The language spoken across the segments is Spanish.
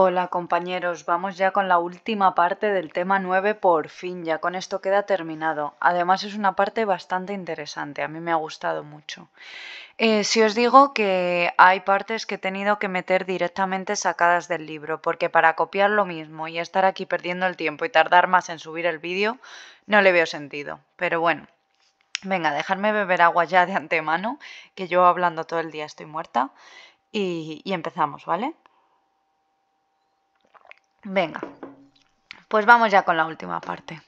Hola compañeros, vamos ya con la última parte del tema 9 por fin, ya con esto queda terminado. Además es una parte bastante interesante, a mí me ha gustado mucho. Eh, si os digo que hay partes que he tenido que meter directamente sacadas del libro, porque para copiar lo mismo y estar aquí perdiendo el tiempo y tardar más en subir el vídeo, no le veo sentido. Pero bueno, venga, dejadme beber agua ya de antemano, que yo hablando todo el día estoy muerta, y empezamos, ¿vale? Venga, pues vamos ya con la última parte.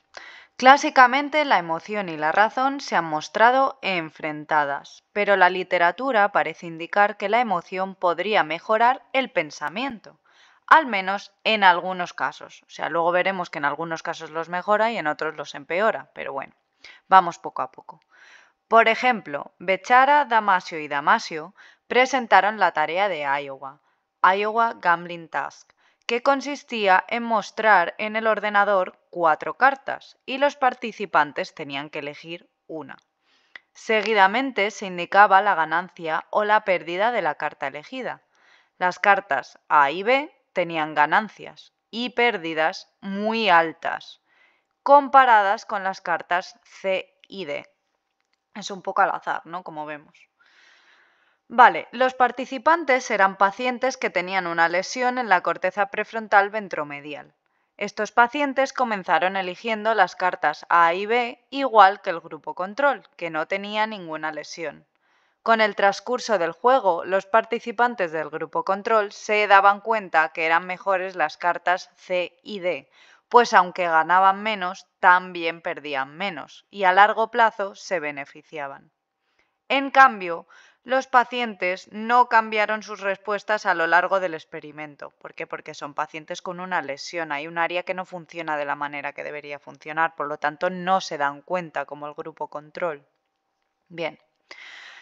Clásicamente la emoción y la razón se han mostrado enfrentadas, pero la literatura parece indicar que la emoción podría mejorar el pensamiento, al menos en algunos casos. O sea, luego veremos que en algunos casos los mejora y en otros los empeora, pero bueno, vamos poco a poco. Por ejemplo, Bechara, Damasio y Damasio presentaron la tarea de Iowa, Iowa Gambling Task, que consistía en mostrar en el ordenador cuatro cartas y los participantes tenían que elegir una. Seguidamente se indicaba la ganancia o la pérdida de la carta elegida. Las cartas A y B tenían ganancias y pérdidas muy altas, comparadas con las cartas C y D. Es un poco al azar, ¿no? Como vemos. Vale, los participantes eran pacientes que tenían una lesión en la corteza prefrontal ventromedial. Estos pacientes comenzaron eligiendo las cartas A y B igual que el grupo control, que no tenía ninguna lesión. Con el transcurso del juego, los participantes del grupo control se daban cuenta que eran mejores las cartas C y D, pues aunque ganaban menos, también perdían menos, y a largo plazo se beneficiaban. En cambio, los pacientes no cambiaron sus respuestas a lo largo del experimento. ¿Por qué? Porque son pacientes con una lesión, hay un área que no funciona de la manera que debería funcionar, por lo tanto no se dan cuenta como el grupo control. Bien.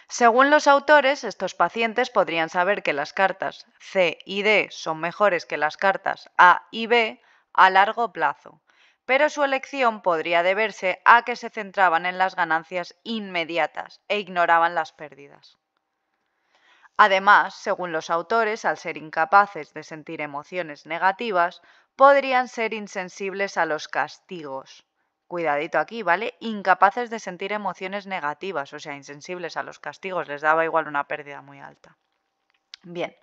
Según los autores, estos pacientes podrían saber que las cartas C y D son mejores que las cartas A y B a largo plazo, pero su elección podría deberse a que se centraban en las ganancias inmediatas e ignoraban las pérdidas. Además, según los autores, al ser incapaces de sentir emociones negativas, podrían ser insensibles a los castigos. Cuidadito aquí, ¿vale? Incapaces de sentir emociones negativas, o sea, insensibles a los castigos, les daba igual una pérdida muy alta. Bien,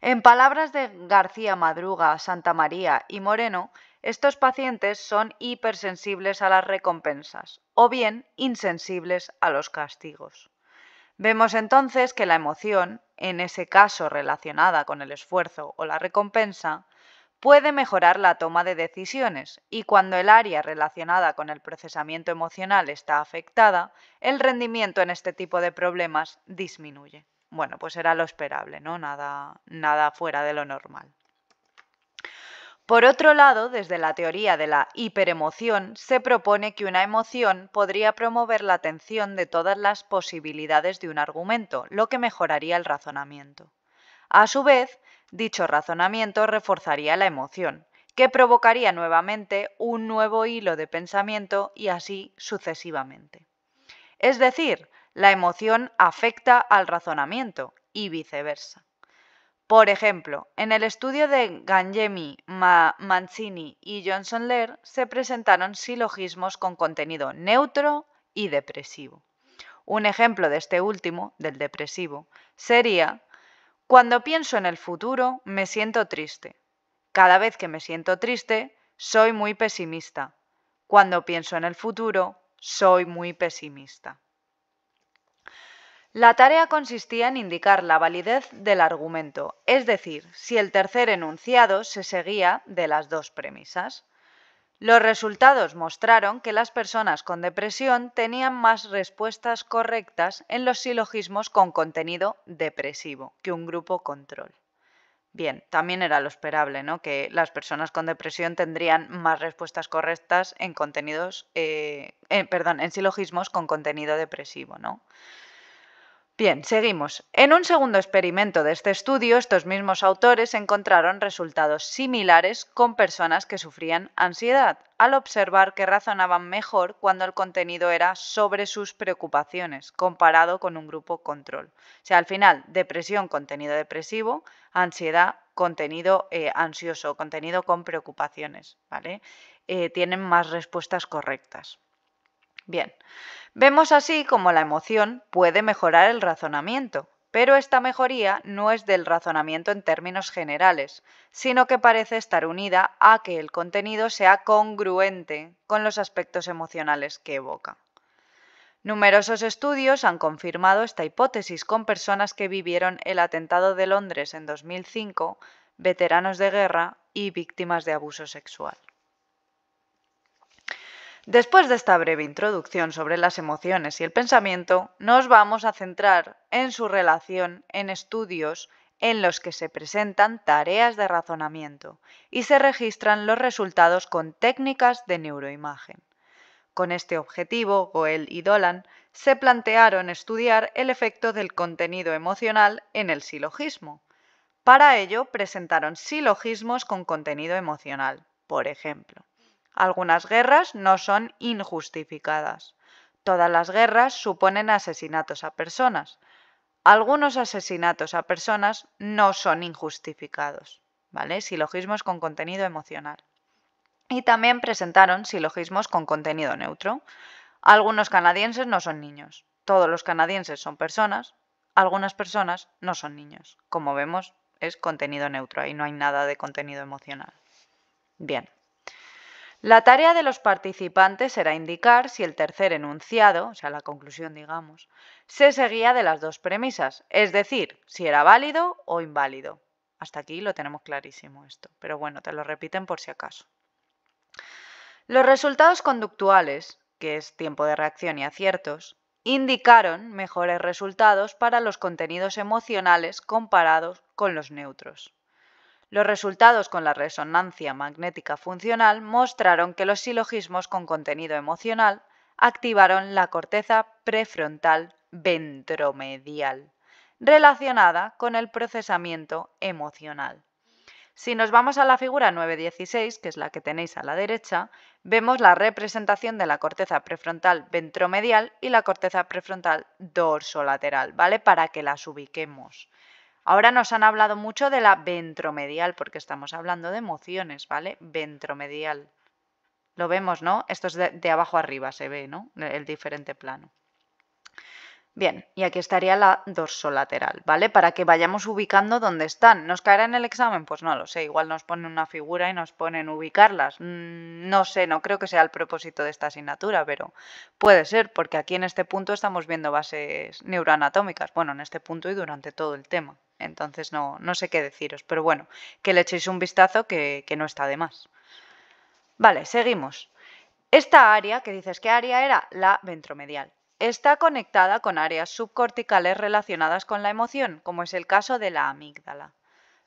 en palabras de García Madruga, Santa María y Moreno, estos pacientes son hipersensibles a las recompensas o bien insensibles a los castigos. Vemos entonces que la emoción, en ese caso relacionada con el esfuerzo o la recompensa, puede mejorar la toma de decisiones y cuando el área relacionada con el procesamiento emocional está afectada, el rendimiento en este tipo de problemas disminuye. Bueno, pues era lo esperable, ¿no? Nada, nada fuera de lo normal. Por otro lado, desde la teoría de la hiperemoción, se propone que una emoción podría promover la atención de todas las posibilidades de un argumento, lo que mejoraría el razonamiento. A su vez, dicho razonamiento reforzaría la emoción, que provocaría nuevamente un nuevo hilo de pensamiento y así sucesivamente. Es decir, la emoción afecta al razonamiento y viceversa. Por ejemplo, en el estudio de Gangemi, Mancini y Johnson Lair se presentaron silogismos con contenido neutro y depresivo. Un ejemplo de este último, del depresivo, sería, cuando pienso en el futuro me siento triste. Cada vez que me siento triste, soy muy pesimista. Cuando pienso en el futuro, soy muy pesimista. La tarea consistía en indicar la validez del argumento, es decir, si el tercer enunciado se seguía de las dos premisas. Los resultados mostraron que las personas con depresión tenían más respuestas correctas en los silogismos con contenido depresivo que un grupo control. Bien, también era lo esperable, ¿no? Que las personas con depresión tendrían más respuestas correctas en contenidos, eh, perdón, en silogismos con contenido depresivo, ¿no? Bien, seguimos. En un segundo experimento de este estudio, estos mismos autores encontraron resultados similares con personas que sufrían ansiedad, al observar que razonaban mejor cuando el contenido era sobre sus preocupaciones, comparado con un grupo control. O sea, al final, depresión, contenido depresivo, ansiedad, contenido eh, ansioso, contenido con preocupaciones, ¿vale? Eh, tienen más respuestas correctas. Bien, vemos así como la emoción puede mejorar el razonamiento, pero esta mejoría no es del razonamiento en términos generales, sino que parece estar unida a que el contenido sea congruente con los aspectos emocionales que evoca. Numerosos estudios han confirmado esta hipótesis con personas que vivieron el atentado de Londres en 2005, veteranos de guerra y víctimas de abuso sexual. Después de esta breve introducción sobre las emociones y el pensamiento, nos vamos a centrar en su relación en estudios en los que se presentan tareas de razonamiento y se registran los resultados con técnicas de neuroimagen. Con este objetivo, Goel y Dolan se plantearon estudiar el efecto del contenido emocional en el silogismo. Para ello, presentaron silogismos con contenido emocional, por ejemplo. Algunas guerras no son injustificadas. Todas las guerras suponen asesinatos a personas. Algunos asesinatos a personas no son injustificados. ¿Vale? Silogismos con contenido emocional. Y también presentaron silogismos con contenido neutro. Algunos canadienses no son niños. Todos los canadienses son personas. Algunas personas no son niños. Como vemos, es contenido neutro. Ahí no hay nada de contenido emocional. Bien. La tarea de los participantes era indicar si el tercer enunciado, o sea, la conclusión, digamos, se seguía de las dos premisas, es decir, si era válido o inválido. Hasta aquí lo tenemos clarísimo esto, pero bueno, te lo repiten por si acaso. Los resultados conductuales, que es tiempo de reacción y aciertos, indicaron mejores resultados para los contenidos emocionales comparados con los neutros. Los resultados con la resonancia magnética funcional mostraron que los silogismos con contenido emocional activaron la corteza prefrontal ventromedial, relacionada con el procesamiento emocional. Si nos vamos a la figura 916, que es la que tenéis a la derecha, vemos la representación de la corteza prefrontal ventromedial y la corteza prefrontal dorsolateral, ¿vale? Para que las ubiquemos. Ahora nos han hablado mucho de la ventromedial, porque estamos hablando de emociones, ¿vale? Ventromedial. Lo vemos, ¿no? Esto es de, abajo arriba, se ve, ¿no? El diferente plano. Bien, y aquí estaría la dorsolateral, ¿vale? Para que vayamos ubicando dónde están. ¿Nos caerá en el examen? Pues no lo sé, igual nos ponen una figura y nos ponen ubicarlas. Mm, no sé, no creo que sea el propósito de esta asignatura, pero puede ser, porque aquí en este punto estamos viendo bases neuroanatómicas, bueno, en este punto y durante todo el tema. Entonces no, no sé qué deciros, pero bueno, que le echéis un vistazo que, no está de más. Vale, seguimos. Esta área, que dices que área era la ventromedial, está conectada con áreas subcorticales relacionadas con la emoción, como es el caso de la amígdala.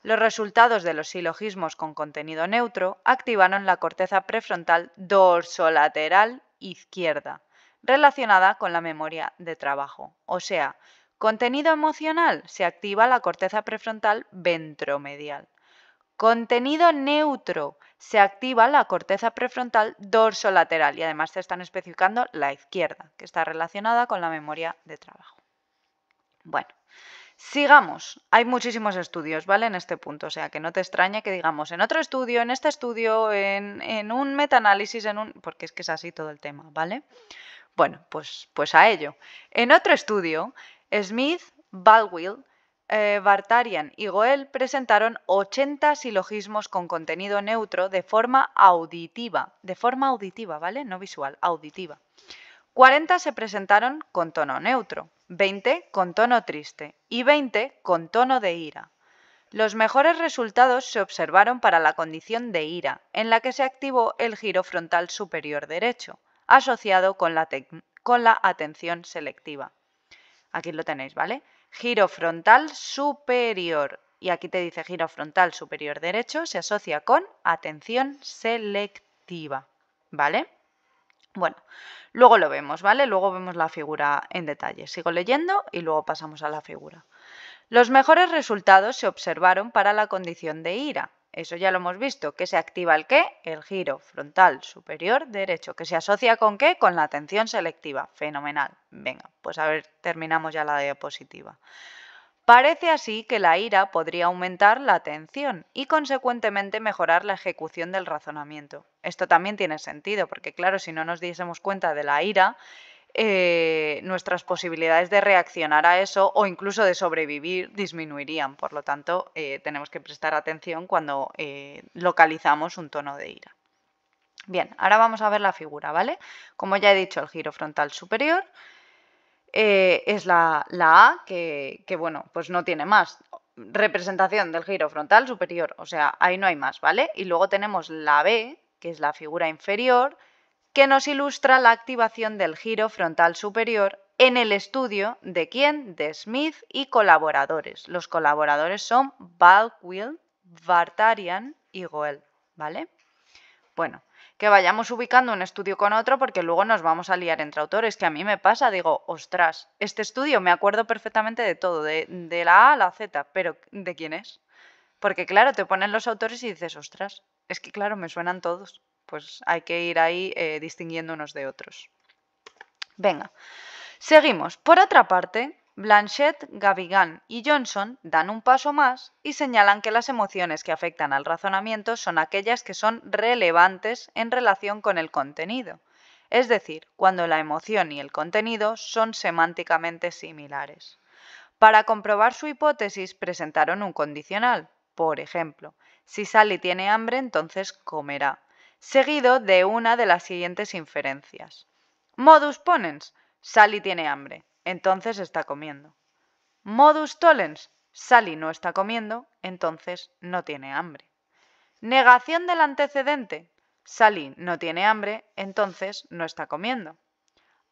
Los resultados de los silogismos con contenido neutro activaron la corteza prefrontal dorsolateral izquierda, relacionada con la memoria de trabajo, o sea, Contenido emocional, se activa la corteza prefrontal ventromedial. Contenido neutro, se activa la corteza prefrontal dorsolateral y además se están especificando la izquierda, que está relacionada con la memoria de trabajo. Bueno, Sigamos, hay muchísimos estudios, ¿vale? En este punto, o sea, que no te extraña que digamos en otro estudio, en este estudio, en, en un metaanálisis, en un... porque es que es así todo el tema, ¿vale? Bueno, pues, pues a ello. En otro estudio, Smith, Baldwin, Bartarian eh, y Goel presentaron 80 silogismos con contenido neutro de forma auditiva, de forma auditiva, ¿vale? No visual, auditiva. 40 se presentaron con tono neutro, 20 con tono triste y 20 con tono de ira. Los mejores resultados se observaron para la condición de ira, en la que se activó el giro frontal superior derecho, asociado con la atención selectiva. Aquí lo tenéis, ¿vale? Giro frontal superior. Y aquí te dice giro frontal superior derecho, se asocia con atención selectiva, ¿vale? Bueno, luego lo vemos, ¿vale? Luego vemos la figura en detalle. Sigo leyendo y luego pasamos a la figura. Los mejores resultados se observaron para la condición de ira, eso ya lo hemos visto, que se activa el qué, el giro frontal superior derecho, que se asocia con qué, con la atención selectiva, fenomenal. Venga, pues a ver, terminamos ya la diapositiva. Parece así que la ira podría aumentar la atención y consecuentemente mejorar la ejecución del razonamiento. Esto también tiene sentido, porque claro, si no nos diésemos cuenta de la ira, eh, nuestras posibilidades de reaccionar a eso o incluso de sobrevivir disminuirían. Por lo tanto, eh, tenemos que prestar atención cuando eh, localizamos un tono de ira. Bien, ahora vamos a ver la figura, ¿vale? Como ya he dicho, el giro frontal superior es la, A, que, que bueno, pues no tiene más representación del giro frontal superior, o sea, ahí no hay más, ¿vale? Y luego tenemos la B, que es la figura inferior, que nos ilustra la activación del giro frontal superior en el estudio de quién, de Smith y colaboradores. Los colaboradores son Balquil, Bartarian y Goel, ¿vale? Bueno, que vayamos ubicando un estudio con otro porque luego nos vamos a liar entre autores, que a mí me pasa, digo, ostras, este estudio me acuerdo perfectamente de todo, de, de la A a la Z, pero ¿de quién es? Porque claro, te ponen los autores y dices, ostras, es que claro, me suenan todos pues hay que ir ahí eh, distinguiendo unos de otros. Venga, seguimos. Por otra parte, Blanchet, Gavigan y Johnson dan un paso más y señalan que las emociones que afectan al razonamiento son aquellas que son relevantes en relación con el contenido, es decir, cuando la emoción y el contenido son semánticamente similares. Para comprobar su hipótesis presentaron un condicional, por ejemplo, si Sally tiene hambre entonces comerá, seguido de una de las siguientes inferencias. Modus ponens, Sally tiene hambre, entonces está comiendo. Modus tollens, Sally no está comiendo, entonces no tiene hambre. Negación del antecedente, Sally no tiene hambre, entonces no está comiendo.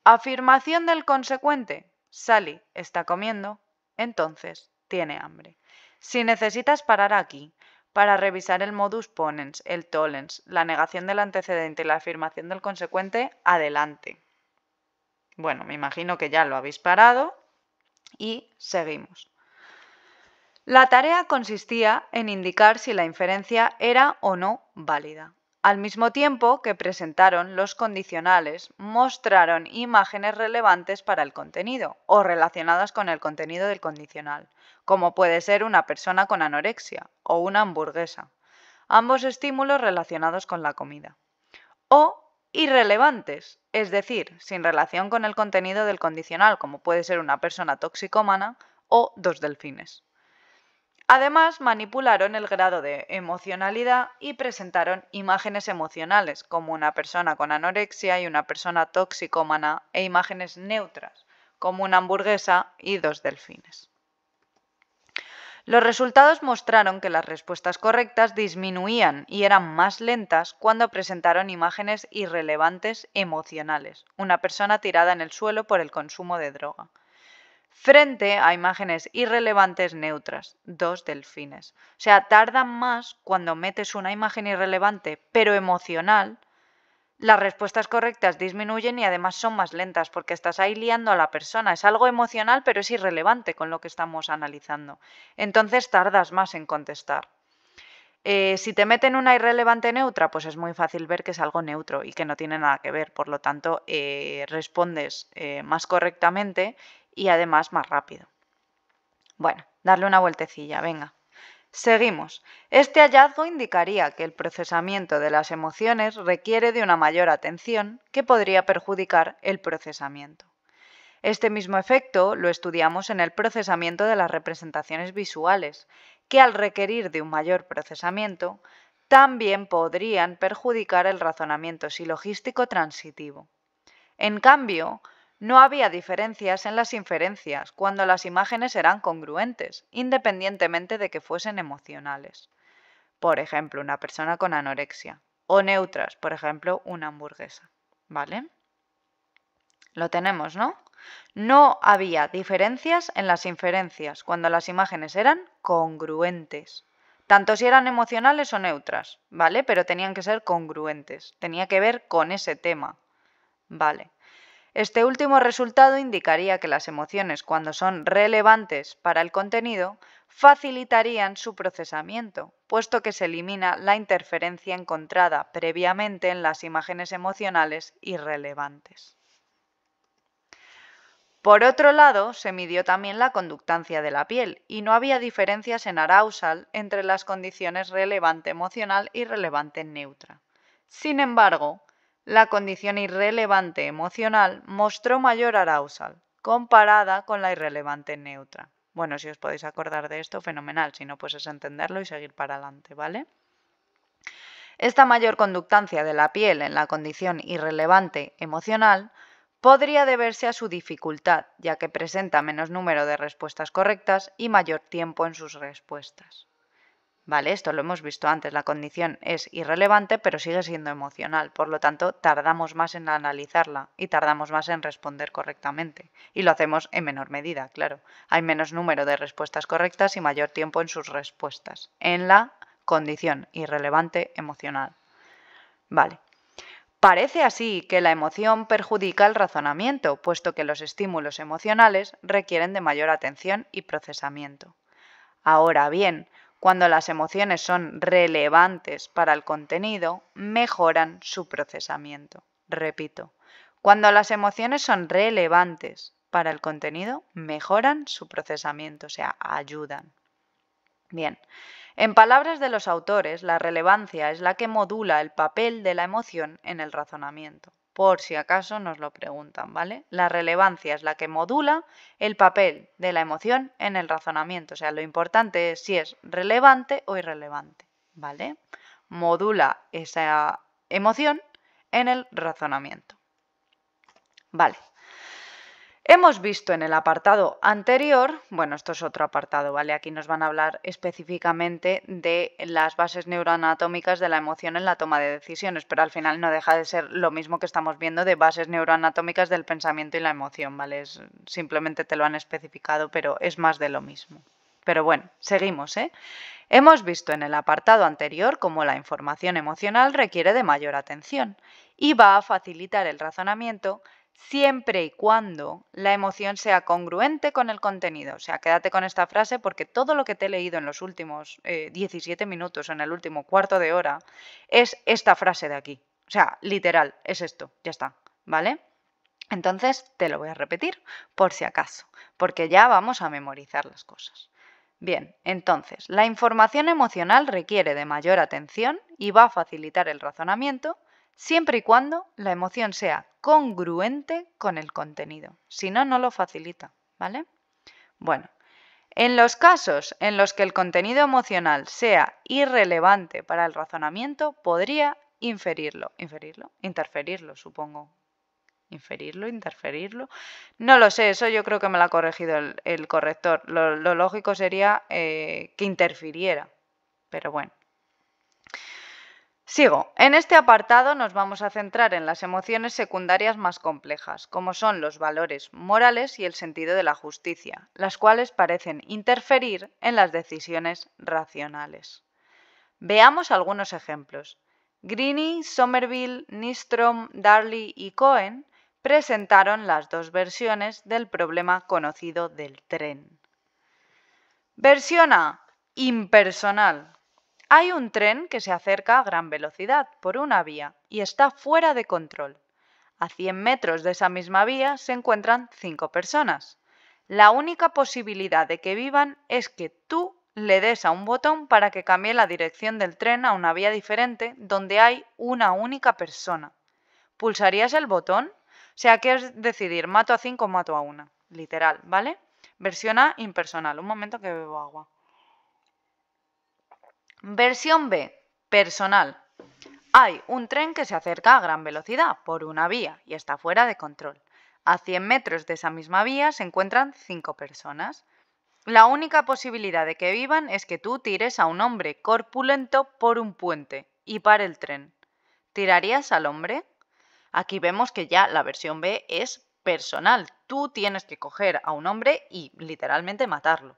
Afirmación del consecuente, Sally está comiendo, entonces tiene hambre. Si necesitas parar aquí para revisar el modus ponens, el tollens, la negación del antecedente y la afirmación del consecuente adelante. Bueno, me imagino que ya lo habéis parado y seguimos. La tarea consistía en indicar si la inferencia era o no válida. Al mismo tiempo que presentaron los condicionales, mostraron imágenes relevantes para el contenido o relacionadas con el contenido del condicional, como puede ser una persona con anorexia o una hamburguesa, ambos estímulos relacionados con la comida. O irrelevantes, es decir, sin relación con el contenido del condicional, como puede ser una persona toxicómana o dos delfines. Además, manipularon el grado de emocionalidad y presentaron imágenes emocionales, como una persona con anorexia y una persona toxicómana, e imágenes neutras, como una hamburguesa y dos delfines. Los resultados mostraron que las respuestas correctas disminuían y eran más lentas cuando presentaron imágenes irrelevantes emocionales, una persona tirada en el suelo por el consumo de droga, frente a imágenes irrelevantes neutras, dos delfines. O sea, tardan más cuando metes una imagen irrelevante pero emocional, las respuestas correctas disminuyen y además son más lentas porque estás ahí liando a la persona. Es algo emocional pero es irrelevante con lo que estamos analizando. Entonces tardas más en contestar. Eh, si te meten una irrelevante neutra, pues es muy fácil ver que es algo neutro y que no tiene nada que ver. Por lo tanto, eh, respondes eh, más correctamente y además más rápido. Bueno, darle una vueltecilla, venga. Seguimos. Este hallazgo indicaría que el procesamiento de las emociones requiere de una mayor atención que podría perjudicar el procesamiento. Este mismo efecto lo estudiamos en el procesamiento de las representaciones visuales, que al requerir de un mayor procesamiento, también podrían perjudicar el razonamiento silogístico transitivo. En cambio, no había diferencias en las inferencias cuando las imágenes eran congruentes, independientemente de que fuesen emocionales. Por ejemplo, una persona con anorexia. O neutras, por ejemplo, una hamburguesa. ¿Vale? Lo tenemos, ¿no? No había diferencias en las inferencias cuando las imágenes eran congruentes. Tanto si eran emocionales o neutras, ¿vale? Pero tenían que ser congruentes. Tenía que ver con ese tema. ¿Vale? Este último resultado indicaría que las emociones, cuando son relevantes para el contenido, facilitarían su procesamiento, puesto que se elimina la interferencia encontrada previamente en las imágenes emocionales irrelevantes. Por otro lado, se midió también la conductancia de la piel y no había diferencias en arousal entre las condiciones relevante emocional y relevante neutra. Sin embargo, la condición irrelevante emocional mostró mayor arousal, comparada con la irrelevante neutra. Bueno, si os podéis acordar de esto, fenomenal, si no, pues es entenderlo y seguir para adelante, ¿vale? Esta mayor conductancia de la piel en la condición irrelevante emocional podría deberse a su dificultad, ya que presenta menos número de respuestas correctas y mayor tiempo en sus respuestas. Vale, esto lo hemos visto antes, la condición es irrelevante pero sigue siendo emocional, por lo tanto tardamos más en analizarla y tardamos más en responder correctamente. Y lo hacemos en menor medida, claro. Hay menos número de respuestas correctas y mayor tiempo en sus respuestas, en la condición irrelevante emocional. Vale. Parece así que la emoción perjudica el razonamiento, puesto que los estímulos emocionales requieren de mayor atención y procesamiento. Ahora bien, cuando las emociones son relevantes para el contenido, mejoran su procesamiento. Repito, cuando las emociones son relevantes para el contenido, mejoran su procesamiento, o sea, ayudan. Bien, en palabras de los autores, la relevancia es la que modula el papel de la emoción en el razonamiento por si acaso nos lo preguntan, ¿vale? La relevancia es la que modula el papel de la emoción en el razonamiento, o sea, lo importante es si es relevante o irrelevante, ¿vale? Modula esa emoción en el razonamiento. Vale. Hemos visto en el apartado anterior, bueno, esto es otro apartado, ¿vale? Aquí nos van a hablar específicamente de las bases neuroanatómicas de la emoción en la toma de decisiones, pero al final no deja de ser lo mismo que estamos viendo de bases neuroanatómicas del pensamiento y la emoción, ¿vale? simplemente te lo han especificado, pero es más de lo mismo. Pero bueno, seguimos, ¿eh? Hemos visto en el apartado anterior cómo la información emocional requiere de mayor atención y va a facilitar el razonamiento siempre y cuando la emoción sea congruente con el contenido. O sea, quédate con esta frase porque todo lo que te he leído en los últimos 17 eh, minutos, en el último cuarto de hora, es esta frase de aquí. O sea, literal, es esto, ya está, ¿vale? Entonces te lo voy a repetir por si acaso, porque ya vamos a memorizar las cosas. Bien, entonces, la información emocional requiere de mayor atención y va a facilitar el razonamiento, siempre y cuando la emoción sea congruente con el contenido. Si no, no lo facilita, ¿vale? Bueno, en los casos en los que el contenido emocional sea irrelevante para el razonamiento, podría inferirlo, inferirlo, interferirlo, supongo. Inferirlo, interferirlo. No lo sé, eso yo creo que me lo ha corregido el, corrector. Lo, lógico sería eh, que interfiriera. Pero bueno, Sigo. En este apartado nos vamos a centrar en las emociones secundarias más complejas, como son los valores morales y el sentido de la justicia, las cuales parecen interferir en las decisiones racionales. Veamos algunos ejemplos. Greene, Somerville, Nistrom, Darley y Cohen presentaron las dos versiones del problema conocido del tren. Versión A, impersonal, hay un tren que se acerca a gran velocidad por una vía y está fuera de control. A 100 metros de esa misma vía se encuentran cinco personas. La única posibilidad de que vivan es que tú le des a un botón para que cambie la dirección del tren a una vía diferente donde hay una única persona. ¿Pulsarías el botón? O sea que es decidir, mato a 5 o mato a una. Literal, ¿vale? Versión A impersonal. Un momento que bebo agua. Versión B, personal. Hay un tren que se acerca a gran velocidad por una vía y está fuera de control. A 100 metros de esa misma vía se encuentran 5 personas. La única posibilidad de que vivan es que tú tires a un hombre corpulento por un puente y para el tren. ¿Tirarías al hombre? Aquí vemos que ya la versión B es personal. Tú tienes que coger a un hombre y literalmente matarlo.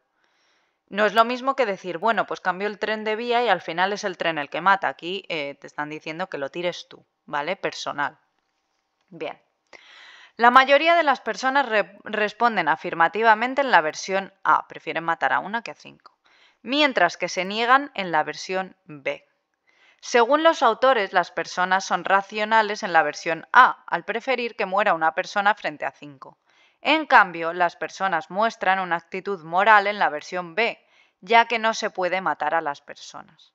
No es lo mismo que decir, bueno, pues cambió el tren de vía y al final es el tren el que mata. Aquí eh, te están diciendo que lo tires tú, ¿vale? Personal. Bien. La mayoría de las personas responden afirmativamente en la versión A, prefieren matar a una que a cinco, mientras que se niegan en la versión B. Según los autores, las personas son racionales en la versión A, al preferir que muera una persona frente a cinco. En cambio, las personas muestran una actitud moral en la versión B, ya que no se puede matar a las personas.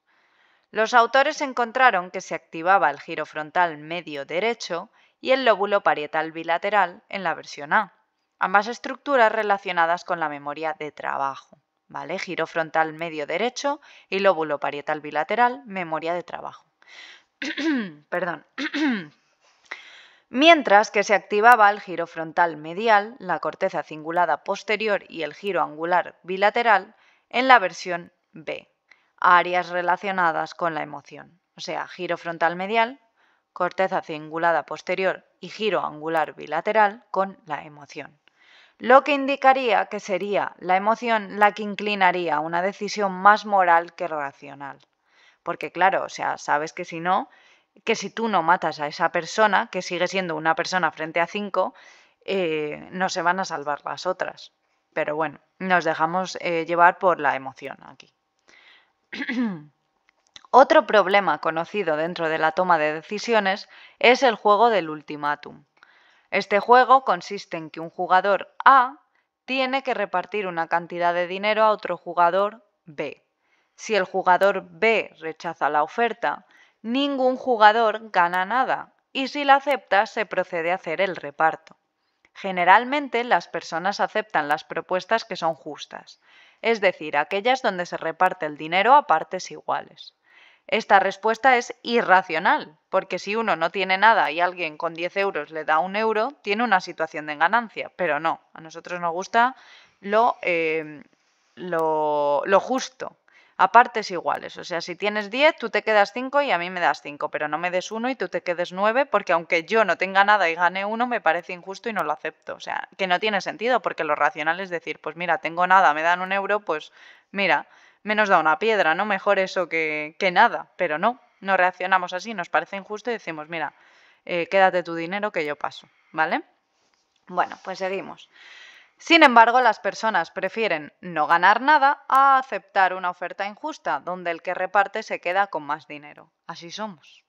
Los autores encontraron que se activaba el giro frontal medio derecho y el lóbulo parietal bilateral en la versión A, ambas estructuras relacionadas con la memoria de trabajo. ¿Vale? Giro frontal medio derecho y lóbulo parietal bilateral, memoria de trabajo. Perdón. mientras que se activaba el giro frontal medial, la corteza cingulada posterior y el giro angular bilateral en la versión B, áreas relacionadas con la emoción, o sea, giro frontal medial, corteza cingulada posterior y giro angular bilateral con la emoción, lo que indicaría que sería la emoción la que inclinaría a una decisión más moral que racional. Porque claro, o sea, sabes que si no, que si tú no matas a esa persona, que sigue siendo una persona frente a cinco, eh, no se van a salvar las otras. Pero bueno, nos dejamos eh, llevar por la emoción aquí. Otro problema conocido dentro de la toma de decisiones es el juego del ultimátum. Este juego consiste en que un jugador A tiene que repartir una cantidad de dinero a otro jugador B. Si el jugador B rechaza la oferta, ningún jugador gana nada y si la acepta se procede a hacer el reparto. Generalmente las personas aceptan las propuestas que son justas, es decir, aquellas donde se reparte el dinero a partes iguales. Esta respuesta es irracional, porque si uno no tiene nada y alguien con 10 euros le da un euro, tiene una situación de ganancia, pero no, a nosotros nos gusta lo, eh, lo justo, a partes iguales. O sea, si tienes 10, tú te quedas 5 y a mí me das 5, pero no me des 1 y tú te quedes 9, porque aunque yo no tenga nada y gane 1, me parece injusto y no lo acepto. O sea, que no tiene sentido, porque lo racional es decir, pues mira, tengo nada, me dan un euro, pues mira, menos da una piedra, ¿no? Mejor eso que, que nada, pero no, no reaccionamos así, nos parece injusto y decimos, mira, eh, quédate tu dinero que yo paso, ¿vale? Bueno, pues seguimos. Sin embargo, las personas prefieren no ganar nada a aceptar una oferta injusta donde el que reparte se queda con más dinero. Así somos.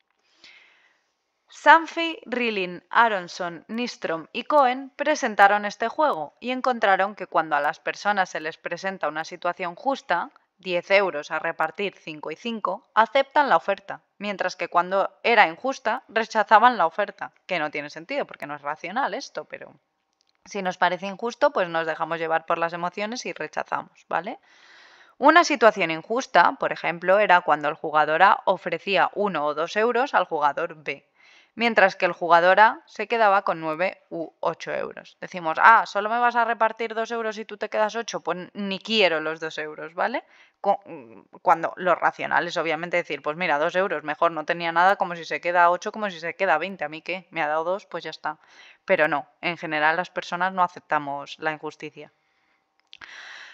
Sanfi, Rilin, Aronson, Nistrom y Cohen presentaron este juego y encontraron que cuando a las personas se les presenta una situación justa, 10 euros a repartir 5 y 5, aceptan la oferta, mientras que cuando era injusta rechazaban la oferta, que no tiene sentido porque no es racional esto, pero si nos parece injusto, pues nos dejamos llevar por las emociones y rechazamos, ¿vale? Una situación injusta, por ejemplo, era cuando el jugador A ofrecía uno o dos euros al jugador B mientras que el jugador A se quedaba con 9 u 8 euros. Decimos, ah, solo me vas a repartir 2 euros y tú te quedas 8, pues ni quiero los 2 euros, ¿vale? Mm, cuando lo racional es obviamente decir, pues mira, 2 euros, mejor no tenía nada, como si se queda 8, como si se queda 20, a mí qué, me ha dado 2, pues ya está. Pero no, en general las personas no aceptamos la injusticia.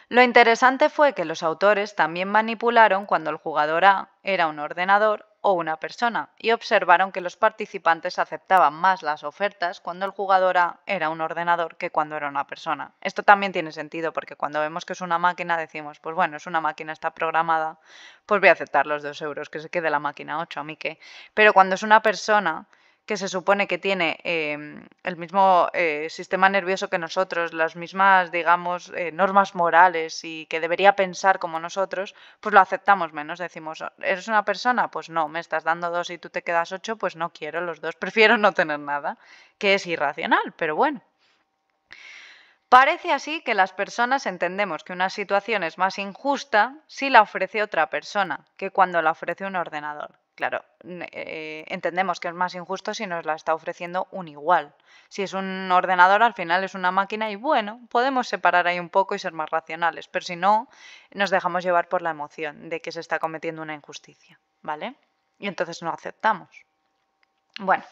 Lo interesante fue que los autores también manipularon cuando el jugador A era un ordenador o una persona, y observaron que los participantes aceptaban más las ofertas cuando el jugador A era un ordenador que cuando era una persona. Esto también tiene sentido porque cuando vemos que es una máquina decimos, pues bueno, es una máquina, está programada, pues voy a aceptar los dos euros, que se quede la máquina 8, a mí qué. Pero cuando es una persona, que se supone que tiene em, el mismo eh, sistema nervioso que nosotros, las mismas, digamos, eh, normas morales y que debería pensar como nosotros, pues lo aceptamos menos. Decimos, oh, ¿eres una persona? Pues no, me estás dando dos y tú te quedas ocho, pues no quiero los dos, prefiero no tener nada, que es irracional, pero bueno. Parece así que las personas entendemos que una situación es más injusta si la ofrece otra persona que cuando la ofrece un ordenador. Claro, eh, entendemos que es más injusto si nos la está ofreciendo un igual. Si es un ordenador, al final es una máquina y bueno, podemos separar ahí un poco y ser más racionales, pero si no, nos dejamos llevar por la emoción de que se está cometiendo una injusticia, ¿vale? Y entonces no aceptamos. Bueno,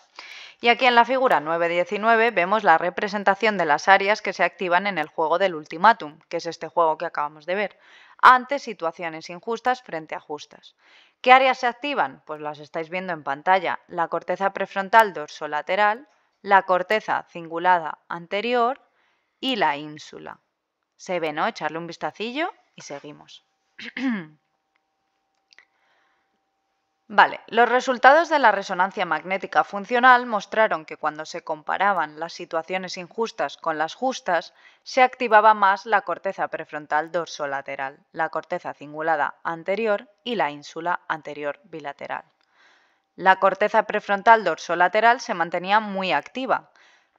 y aquí en la figura 9.19 vemos la representación de las áreas que se activan en el juego del ultimátum, que es este juego que acabamos de ver ante situaciones injustas frente a justas. ¿Qué áreas se activan? Pues las estáis viendo en pantalla. La corteza prefrontal dorsolateral, la corteza cingulada anterior y la ínsula. Se ve, ¿no? Echarle un vistacillo y seguimos. Vale, los resultados de la resonancia magnética funcional mostraron que cuando se comparaban las situaciones injustas con las justas, se activaba más la corteza prefrontal dorsolateral, la corteza cingulada anterior y la ínsula anterior bilateral. La corteza prefrontal dorsolateral se mantenía muy activa,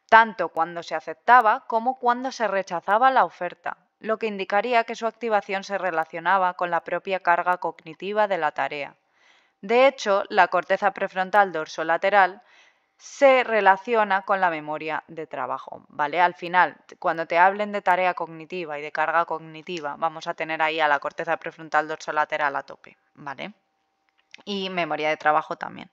tanto cuando se aceptaba como cuando se rechazaba la oferta, lo que indicaría que su activación se relacionaba con la propia carga cognitiva de la tarea de hecho, la corteza prefrontal dorsolateral se relaciona con la memoria de trabajo, ¿vale? Al final, cuando te hablen de tarea cognitiva y de carga cognitiva, vamos a tener ahí a la corteza prefrontal dorsolateral a tope, ¿vale? Y memoria de trabajo también.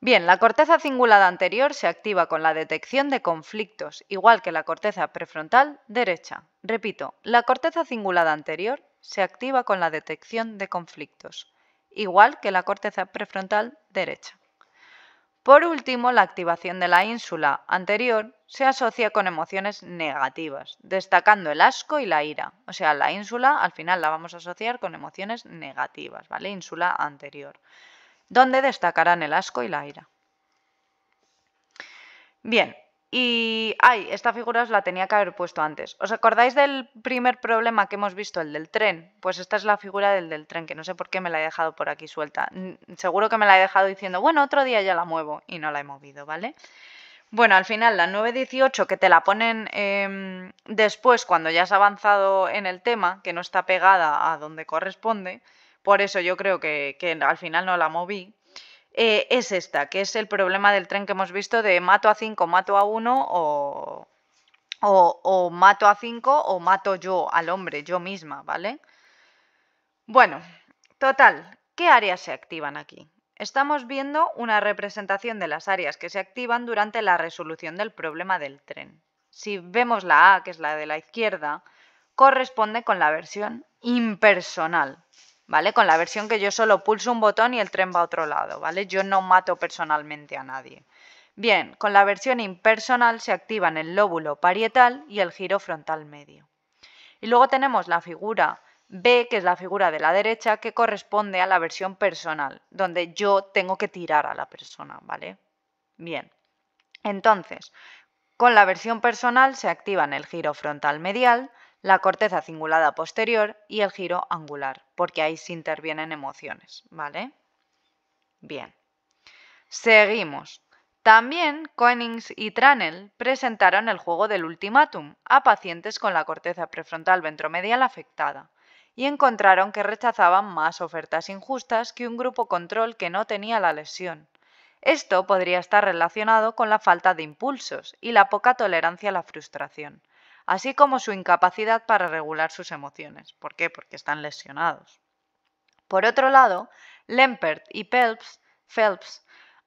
Bien, la corteza cingulada anterior se activa con la detección de conflictos, igual que la corteza prefrontal derecha. Repito, la corteza cingulada anterior se activa con la detección de conflictos igual que la corteza prefrontal derecha. Por último, la activación de la ínsula anterior se asocia con emociones negativas, destacando el asco y la ira. O sea, la ínsula al final la vamos a asociar con emociones negativas, ¿vale? Ínsula anterior, donde destacarán el asco y la ira. Bien, y, ay, esta figura os la tenía que haber puesto antes. ¿Os acordáis del primer problema que hemos visto, el del tren? Pues esta es la figura del del tren, que no sé por qué me la he dejado por aquí suelta. Seguro que me la he dejado diciendo, bueno, otro día ya la muevo y no la he movido, ¿vale? Bueno, al final la 918 que te la ponen em, después cuando ya has avanzado en el tema, que no está pegada a donde corresponde, por eso yo creo que al final no la moví, eh, es esta, que es el problema del tren que hemos visto de mato a 5, mato a 1 o, o, mato a 5 o mato yo al hombre, yo misma, ¿vale? Bueno, total, ¿qué áreas se activan aquí? Estamos viendo una representación de las áreas que se activan durante la resolución del problema del tren. Si vemos la A, que es la de la izquierda, corresponde con la versión impersonal, ¿vale? Con la versión que yo solo pulso un botón y el tren va a otro lado, ¿vale? Yo no mato personalmente a nadie. Bien, con la versión impersonal se activan el lóbulo parietal y el giro frontal medio. Y luego tenemos la figura B, que es la figura de la derecha, que corresponde a la versión personal, donde yo tengo que tirar a la persona, ¿vale? Bien. Entonces, con la versión personal se activan el giro frontal medial, la corteza cingulada posterior y el giro angular, porque ahí se intervienen emociones, ¿vale? Bien. Seguimos. También Koenigs y Tranel presentaron el juego del ultimátum a pacientes con la corteza prefrontal ventromedial afectada y encontraron que rechazaban más ofertas injustas que un grupo control que no tenía la lesión. Esto podría estar relacionado con la falta de impulsos y la poca tolerancia a la frustración así como su incapacidad para regular sus emociones. ¿Por qué? Porque están lesionados. Por otro lado, Lempert y Phelps,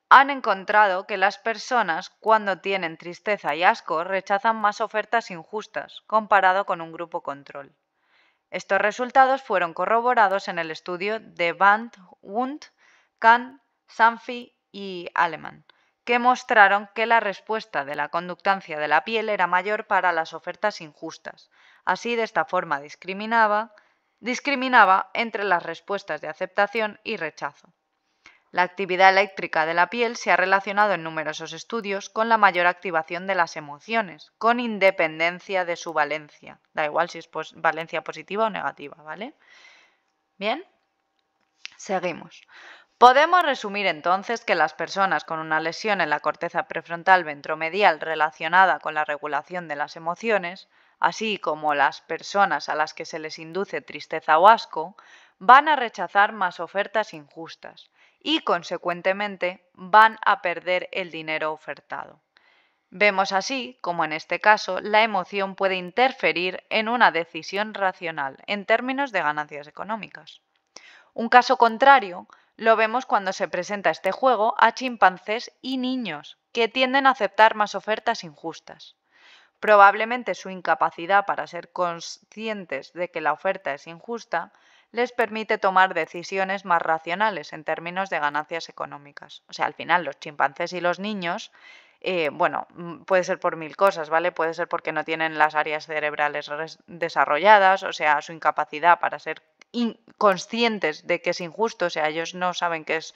han encontrado que las personas, cuando tienen tristeza y asco, rechazan más ofertas injustas, comparado con un grupo control. Estos resultados fueron corroborados en el estudio de Band, Wundt, Kahn, Sanfi y Aleman que mostraron que la respuesta de la conductancia de la piel era mayor para las ofertas injustas. Así, de esta forma discriminaba, discriminaba entre las respuestas de aceptación y rechazo. La actividad eléctrica de la piel se ha relacionado en numerosos estudios con la mayor activación de las emociones, con independencia de su valencia. Da igual si es valencia positiva o negativa, ¿vale? Bien, seguimos. Podemos resumir entonces que las personas con una lesión en la corteza prefrontal ventromedial relacionada con la regulación de las emociones, así como las personas a las que se les induce tristeza o asco, van a rechazar más ofertas injustas y, consecuentemente, van a perder el dinero ofertado. Vemos así como en este caso la emoción puede interferir en una decisión racional en términos de ganancias económicas. Un caso contrario lo vemos cuando se presenta este juego a chimpancés y niños, que tienden a aceptar más ofertas injustas. Probablemente su incapacidad para ser conscientes de que la oferta es injusta les permite tomar decisiones más racionales en términos de ganancias económicas. O sea, al final los chimpancés y los niños, eh, bueno, mm, puede ser por mil cosas, ¿vale? Puede ser porque no tienen las áreas cerebrales desarrolladas, o sea, su incapacidad para ser inconscientes de que es injusto, o sea, ellos no saben que es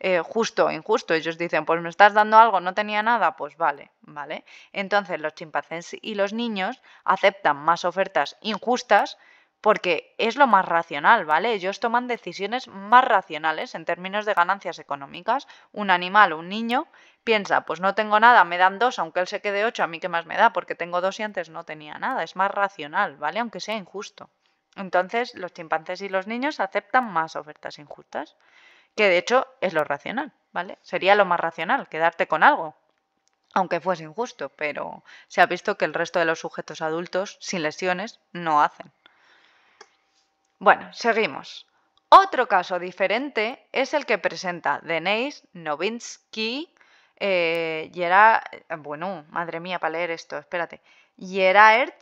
eh, justo o injusto. Ellos dicen, pues me estás dando algo, no tenía nada, pues vale, vale. Entonces los chimpancés y los niños aceptan más ofertas injustas porque es lo más racional, ¿vale? Ellos toman decisiones más racionales en términos de ganancias económicas. Un animal, un niño, piensa, pues no tengo nada, me dan dos, aunque él se quede ocho, a mí qué más me da, porque tengo dos y antes no tenía nada. Es más racional, ¿vale? Aunque sea injusto. Entonces, los chimpancés y los niños aceptan más ofertas injustas, que de hecho es lo racional, ¿vale? Sería lo más racional, quedarte con algo, aunque fuese injusto, pero se ha visto que el resto de los sujetos adultos, sin lesiones, no hacen. Bueno, seguimos. Otro caso diferente es el que presenta Denise Novinsky, eh, bueno, madre mía, para leer esto, espérate, Gerard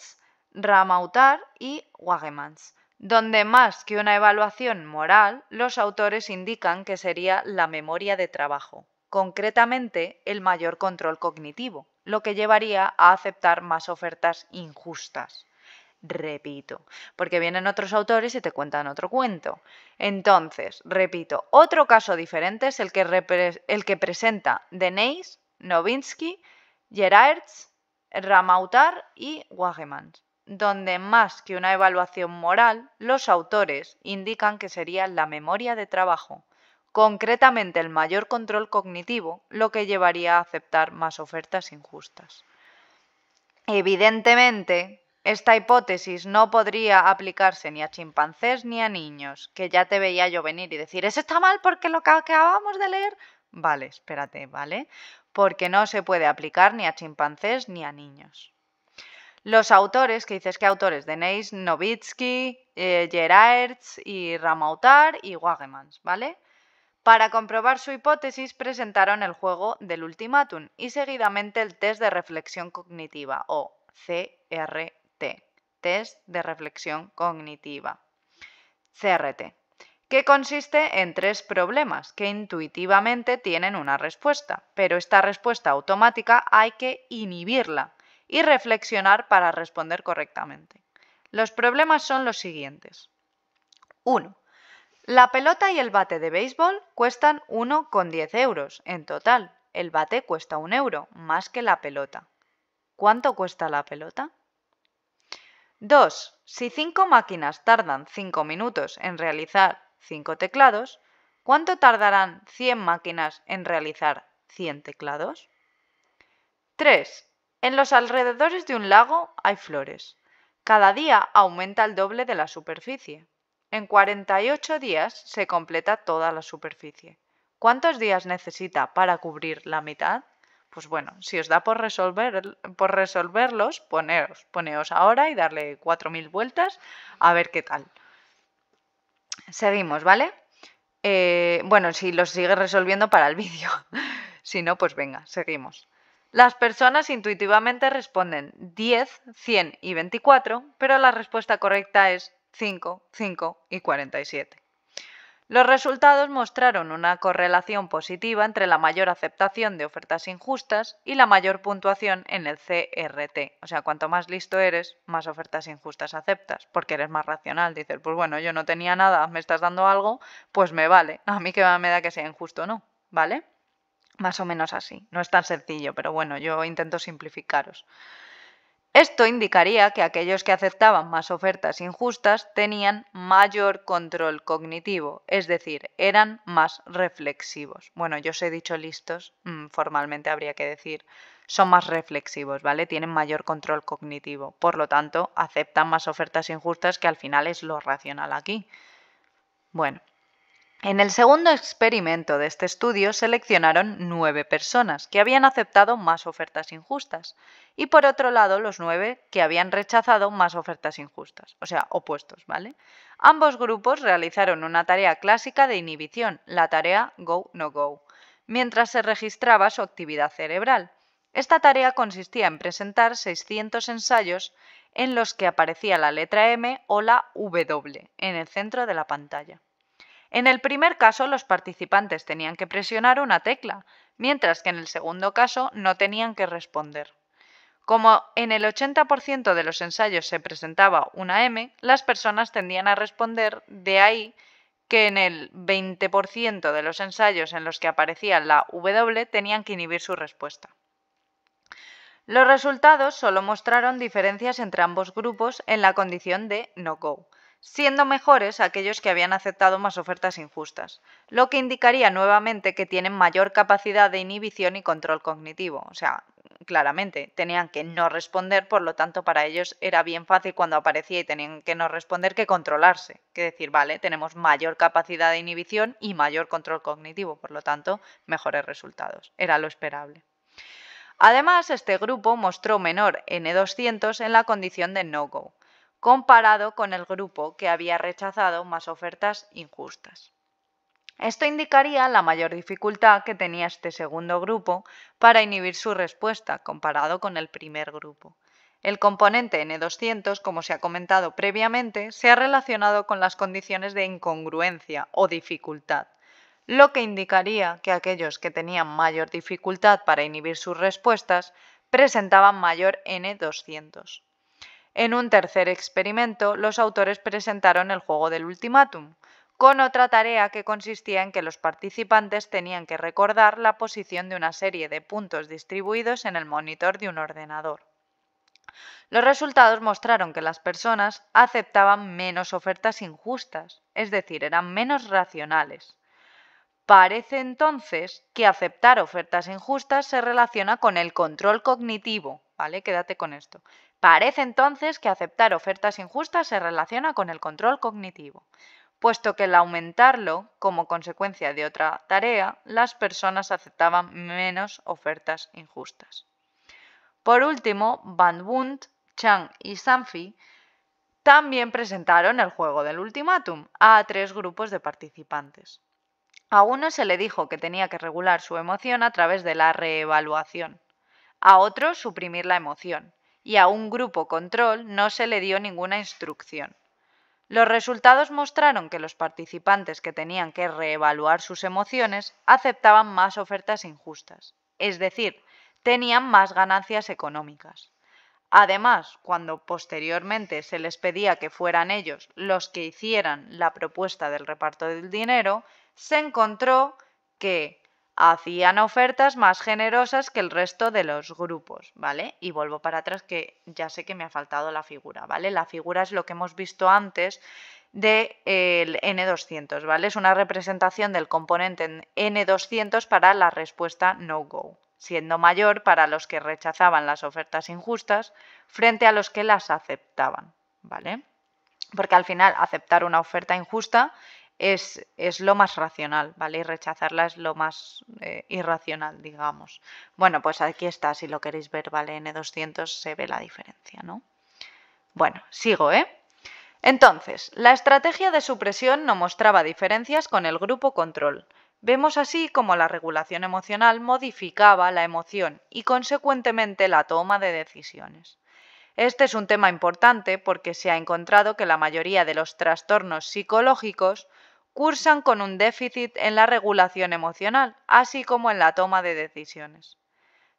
Ramautar y Wagemans, donde más que una evaluación moral, los autores indican que sería la memoria de trabajo, concretamente el mayor control cognitivo, lo que llevaría a aceptar más ofertas injustas. Repito, porque vienen otros autores y te cuentan otro cuento. Entonces, repito, otro caso diferente es el que, presenta Denais, Novinsky, Gerards, Ramautar y Wagemans donde más que una evaluación moral, los autores indican que sería la memoria de trabajo, concretamente el mayor control cognitivo, lo que llevaría a aceptar más ofertas injustas. Evidentemente, esta hipótesis no podría aplicarse ni a chimpancés ni a niños, que ya te veía yo venir y decir, eso está mal porque lo que acabamos de leer... Vale, espérate, ¿vale? Porque no se puede aplicar ni a chimpancés ni a niños. Los autores, que dices, ¿qué autores? Deneis, Novitsky, eh, Gerards y Ramautar y Wagemans, ¿vale? Para comprobar su hipótesis presentaron el juego del ultimátum y seguidamente el test de reflexión cognitiva o CRT, test de reflexión cognitiva, CRT, que consiste en tres problemas que intuitivamente tienen una respuesta, pero esta respuesta automática hay que inhibirla y reflexionar para responder correctamente. Los problemas son los siguientes. 1. La pelota y el bate de béisbol cuestan 1,10 euros en total. El bate cuesta 1 euro, más que la pelota. ¿Cuánto cuesta la pelota? 2. Si 5 máquinas tardan 5 minutos en realizar 5 teclados, ¿cuánto tardarán 100 máquinas en realizar 100 teclados? 3. En los alrededores de un lago hay flores. Cada día aumenta el doble de la superficie. En 48 días se completa toda la superficie. ¿Cuántos días necesita para cubrir la mitad? Pues bueno, si os da por, resolver, por resolverlos, poneos, poneos ahora y darle 4.000 vueltas a ver qué tal. Seguimos, ¿vale? Eh, bueno, si los sigue resolviendo para el vídeo. si no, pues venga, seguimos. Las personas intuitivamente responden 10, 100 y 24, pero la respuesta correcta es 5, 5 y 47. Los resultados mostraron una correlación positiva entre la mayor aceptación de ofertas injustas y la mayor puntuación en el CRT. O sea, cuanto más listo eres, más ofertas injustas aceptas, porque eres más racional. Dices, pues bueno, yo no tenía nada, me estás dando algo, pues me vale. A mí que me da que sea injusto o no, ¿vale? Más o menos así. No es tan sencillo, pero bueno, yo intento simplificaros. Esto indicaría que aquellos que aceptaban más ofertas injustas tenían mayor control cognitivo, es decir, eran más reflexivos. Bueno, yo os he dicho listos, mm, formalmente habría que decir, son más reflexivos, ¿vale? Tienen mayor control cognitivo, por lo tanto, aceptan más ofertas injustas que al final es lo racional aquí. Bueno, en el segundo experimento de este estudio seleccionaron nueve personas que habían aceptado más ofertas injustas y por otro lado los nueve que habían rechazado más ofertas injustas, o sea, opuestos, ¿vale? Ambos grupos realizaron una tarea clásica de inhibición, la tarea go no go, mientras se registraba su actividad cerebral. Esta tarea consistía en presentar 600 ensayos en los que aparecía la letra M o la W en el centro de la pantalla. En el primer caso los participantes tenían que presionar una tecla, mientras que en el segundo caso no tenían que responder. Como en el 80% de los ensayos se presentaba una M, las personas tendían a responder, de ahí que en el 20% de los ensayos en los que aparecía la W tenían que inhibir su respuesta. Los resultados solo mostraron diferencias entre ambos grupos en la condición de no-go, siendo mejores aquellos que habían aceptado más ofertas injustas, lo que indicaría nuevamente que tienen mayor capacidad de inhibición y control cognitivo. O sea, claramente, tenían que no responder, por lo tanto, para ellos era bien fácil cuando aparecía y tenían que no responder que controlarse. Que decir, vale, tenemos mayor capacidad de inhibición y mayor control cognitivo, por lo tanto, mejores resultados. Era lo esperable. Además, este grupo mostró menor N200 en la condición de no-go comparado con el grupo que había rechazado más ofertas injustas. Esto indicaría la mayor dificultad que tenía este segundo grupo para inhibir su respuesta comparado con el primer grupo. El componente N200, como se ha comentado previamente, se ha relacionado con las condiciones de incongruencia o dificultad, lo que indicaría que aquellos que tenían mayor dificultad para inhibir sus respuestas presentaban mayor N200. En un tercer experimento, los autores presentaron el juego del ultimátum, con otra tarea que consistía en que los participantes tenían que recordar la posición de una serie de puntos distribuidos en el monitor de un ordenador. Los resultados mostraron que las personas aceptaban menos ofertas injustas, es decir, eran menos racionales. Parece entonces que aceptar ofertas injustas se relaciona con el control cognitivo, ¿vale? Quédate con esto. Parece entonces que aceptar ofertas injustas se relaciona con el control cognitivo, puesto que al aumentarlo como consecuencia de otra tarea, las personas aceptaban menos ofertas injustas. Por último, Van Wundt, Chang y Sanfi también presentaron el juego del ultimátum a tres grupos de participantes. A uno se le dijo que tenía que regular su emoción a través de la reevaluación, a otro suprimir la emoción y a un grupo control no se le dio ninguna instrucción. Los resultados mostraron que los participantes que tenían que reevaluar sus emociones aceptaban más ofertas injustas, es decir, tenían más ganancias económicas. Además, cuando posteriormente se les pedía que fueran ellos los que hicieran la propuesta del reparto del dinero, se encontró que hacían ofertas más generosas que el resto de los grupos, ¿vale? Y vuelvo para atrás que ya sé que me ha faltado la figura, ¿vale? La figura es lo que hemos visto antes del eh, el N200, ¿vale? Es una representación del componente N200 para la respuesta no-go, siendo mayor para los que rechazaban las ofertas injustas frente a los que las aceptaban, ¿vale? Porque al final aceptar una oferta injusta es, lo más racional, ¿vale? Y rechazarla es lo más eh, irracional, digamos. Bueno, pues aquí está, si lo queréis ver, ¿vale? N200 e se ve la diferencia, ¿no? Bueno, sigo, ¿eh? Entonces, la estrategia de supresión no mostraba diferencias con el grupo control. Vemos así como la regulación emocional modificaba la emoción y consecuentemente la toma de decisiones. Este es un tema importante porque se ha encontrado que la mayoría de los trastornos psicológicos cursan con un déficit en la regulación emocional, así como en la toma de decisiones.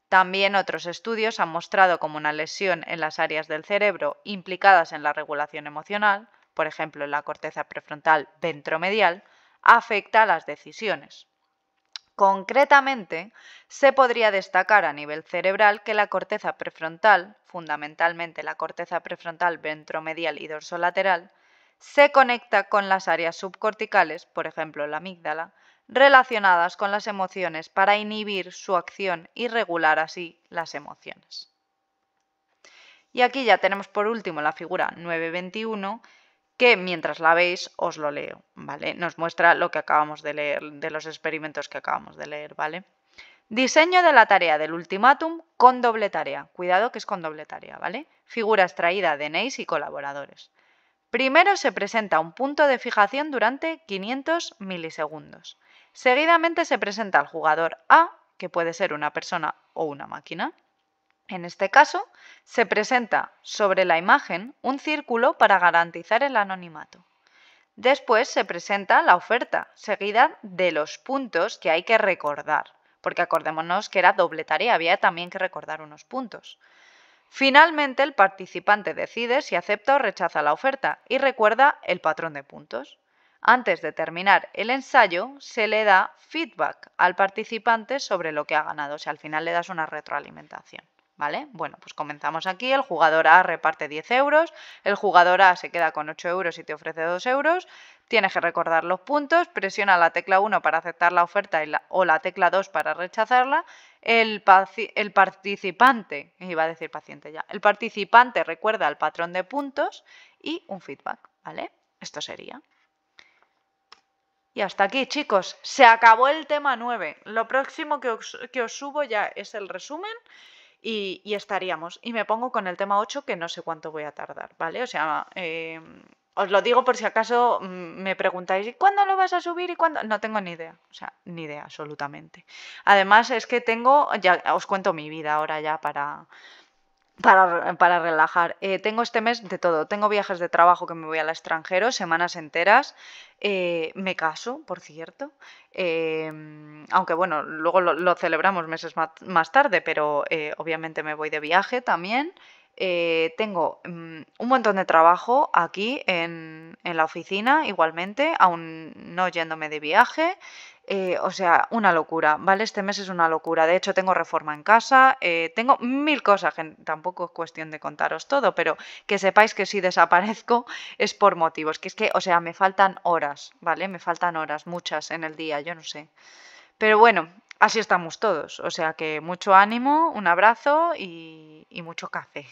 También otros estudios han mostrado como una lesión en las áreas del cerebro implicadas en la regulación emocional, por ejemplo en la corteza prefrontal ventromedial, afecta a las decisiones. Concretamente, se podría destacar a nivel cerebral que la corteza prefrontal, fundamentalmente la corteza prefrontal ventromedial y dorsolateral, se conecta con las áreas subcorticales, por ejemplo la amígdala, relacionadas con las emociones para inhibir su acción y regular así las emociones. Y aquí ya tenemos por último la figura 921, que mientras la veis os lo leo, ¿vale? Nos muestra lo que acabamos de leer, de los experimentos que acabamos de leer, ¿vale? Diseño de la tarea del ultimátum con doble tarea. Cuidado que es con doble tarea, ¿vale? Figura extraída de Neis y colaboradores. Primero se presenta un punto de fijación durante 500 milisegundos. Seguidamente se presenta al jugador A, que puede ser una persona o una máquina. En este caso, se presenta sobre la imagen un círculo para garantizar el anonimato. Después se presenta la oferta, seguida de los puntos que hay que recordar, porque acordémonos que era doble tarea, había también que recordar unos puntos. Finalmente, el participante decide si acepta o rechaza la oferta y recuerda el patrón de puntos. Antes de terminar el ensayo, se le da feedback al participante sobre lo que ha ganado, si al final le das una retroalimentación. ¿Vale? Bueno, pues comenzamos aquí. El jugador A reparte 10 euros, el jugador A se queda con 8 euros y te ofrece 2 euros. Tienes que recordar los puntos, presiona la tecla 1 para aceptar la oferta y o la tecla 2 para rechazarla el, participante, iba a decir paciente ya, el participante recuerda el patrón de puntos y un feedback, ¿vale? Esto sería. Y hasta aquí, chicos, se acabó el tema 9. Lo próximo que os, subo ya es el resumen. Y, estaríamos. Y me pongo con el tema 8, que no sé cuánto voy a tardar, ¿vale? O sea, em, os lo digo por si acaso mm, me preguntáis, cuándo lo vas a subir y cuándo? No tengo ni idea, o sea, ni idea absolutamente. Además es que tengo, ya os cuento mi vida ahora ya para, para, relajar. Eh, tengo este mes de todo. Tengo viajes de trabajo que me voy al extranjero, semanas enteras. Eh, me caso, por cierto. Em, aunque bueno, luego lo, celebramos meses más, más tarde, pero eh, obviamente me voy de viaje también. Eh, tengo mm, un montón de trabajo aquí en, la oficina, igualmente, aún no yéndome de viaje. Eh, o sea, una locura, ¿vale? Este mes es una locura. De hecho, tengo reforma en casa, eh, tengo mil cosas, tampoco es cuestión de contaros todo, pero que sepáis que si desaparezco es por motivos. Que es que, o sea, me faltan horas, ¿vale? Me faltan horas, muchas en el día, yo no sé. Pero bueno, así estamos todos. O sea que mucho ánimo, un abrazo y mucho café.